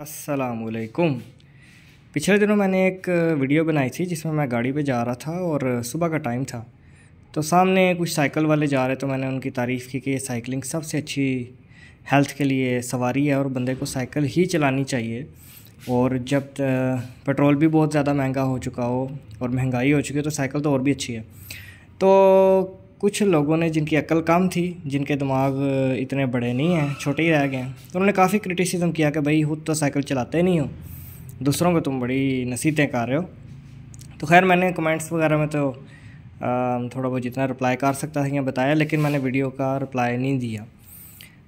असलकुम पिछले दिनों मैंने एक वीडियो बनाई थी जिसमें मैं गाड़ी पे जा रहा था और सुबह का टाइम था तो सामने कुछ साइकिल वाले जा रहे तो मैंने उनकी तारीफ़ की कि ये साइकिलिंग सबसे अच्छी हेल्थ के लिए सवारी है और बंदे को साइकिल ही चलानी चाहिए और जब पेट्रोल भी बहुत ज़्यादा महंगा हो चुका हो और महंगाई हो चुकी है तो साइकिल तो और भी अच्छी है तो कुछ लोगों ने जिनकी अक्ल कम थी जिनके दिमाग इतने बड़े नहीं हैं छोटे ही रह गए हैं तो उन्होंने काफ़ी क्रिटिसिज्म किया कि भाई खुद तो साइकिल चलाते नहीं हो दूसरों को तुम बड़ी नसीहतें कर रहे हो तो खैर मैंने कमेंट्स वगैरह में तो थोड़ा बहुत जितना रिप्लाई कर सकता था या बताया लेकिन मैंने वीडियो का रिप्लाई नहीं दिया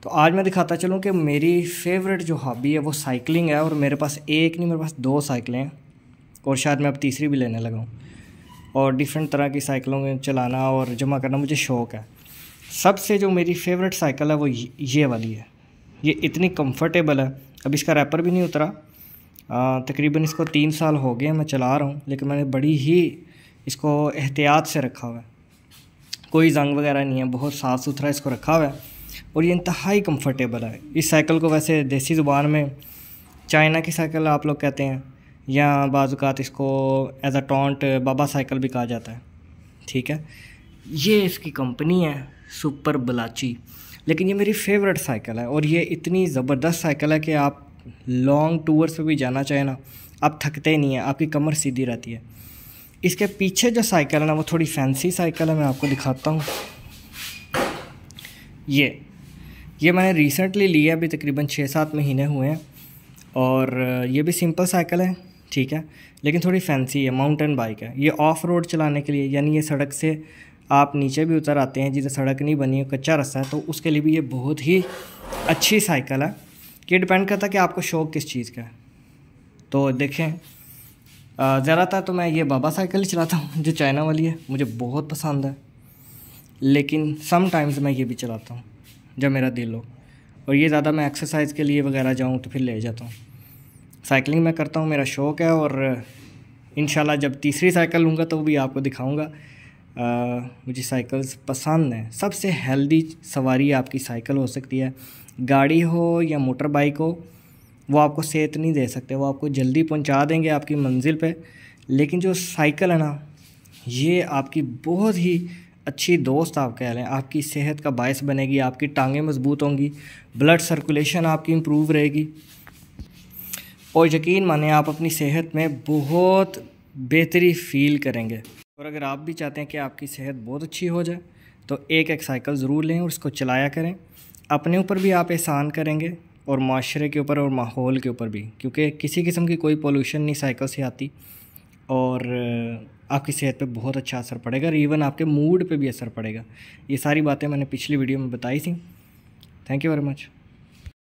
तो आज मैं दिखाता चलूँ कि मेरी फेवरेट जो हॉबी है वो साइकिलिंग है और मेरे पास एक नहीं मेरे पास दो साइकिलें हैं और शायद मैं अब तीसरी भी लेने लगाऊँ और डिफरेंट तरह की साइकिलों में चलाना और जमा करना मुझे शौक़ है सबसे जो मेरी फेवरेट साइकिल है वो ये वाली है ये इतनी कंफर्टेबल है अब इसका रैपर भी नहीं उतरा तकरीबन इसको तीन साल हो गए मैं चला रहा हूँ लेकिन मैंने बड़ी ही इसको एहतियात से रखा हुआ है कोई जंग वगैरह नहीं है बहुत साफ़ सुथरा इसको रखा हुआ है और ये इंतहाई कंफर्टेबल है इस साइकिल को वैसे देसी ज़ुबान में चाइना की साइकिल आप लोग कहते हैं या बाज़ात इसको एज अ टॉन्ट बाबा साइकिल भी कहा जाता है ठीक है ये इसकी कंपनी है सुपर बलाची लेकिन ये मेरी फेवरेट साइकिल है और ये इतनी ज़बरदस्त साइकिल है कि आप लॉन्ग टूर्स पे भी जाना चाहें ना आप थकते ही नहीं हैं आपकी कमर सीधी रहती है इसके पीछे जो साइकिल है ना वो थोड़ी फैंसी साइकिल है मैं आपको दिखाता हूँ ये ये मैंने रिसेंटली लिया अभी तकरीबन छः सात महीने हुए हैं और ये भी सिंपल साइकिल है ठीक है लेकिन थोड़ी फैंसी है माउंटेन बाइक है ये ऑफ रोड चलाने के लिए यानी ये सड़क से आप नीचे भी उतर आते हैं जिधर सड़क नहीं बनी है कच्चा रास्ता है तो उसके लिए भी ये बहुत ही अच्छी साइकिल है ये डिपेंड करता है कि आपको शौक़ किस चीज़ का है तो देखें ज़्यादातर तो मैं ये बाबा साइकिल ही चलाता हूँ जो चाइना वाली है मुझे बहुत पसंद है लेकिन सम टाइम्स मैं ये भी चलाता हूँ जब मेरा दिल हो और ये ज़्यादा मैं एक्सरसाइज के लिए वगैरह जाऊँ तो फिर ले जाता हूँ साइकिलिंग मैं करता हूँ मेरा शौक़ है और इन जब तीसरी साइकिल लूँगा तो भी आपको दिखाऊँगा मुझे साइकिल्स पसंद हैं सबसे हेल्दी सवारी आपकी साइकिल हो सकती है गाड़ी हो या मोटर बाइक हो वो आपको सेहत नहीं दे सकते वो आपको जल्दी पहुंचा देंगे आपकी मंजिल पे लेकिन जो साइकिल है ना ये आपकी बहुत ही अच्छी दोस्त आप कह लें आपकी सेहत का बायस बनेगी आपकी टांगें मजबूत होंगी ब्लड सर्कुलेशन आपकी इम्प्रूव रहेगी और यकीन माने आप अपनी सेहत में बहुत बेहतरी फील करेंगे और अगर आप भी चाहते हैं कि आपकी सेहत बहुत अच्छी हो जाए तो एक एक साइकिल ज़रूर लें और उसको चलाया करें अपने ऊपर भी आप एहसान करेंगे और माशरे के ऊपर और माहौल के ऊपर भी क्योंकि किसी किस्म की कोई पोल्यूशन नहीं साइकिल से आती और आपकी सेहत पे बहुत अच्छा असर पड़ेगा और इवन आपके मूड पे भी असर पड़ेगा ये सारी बातें मैंने पिछली वीडियो में बताई थी थैंक यू वेरी मच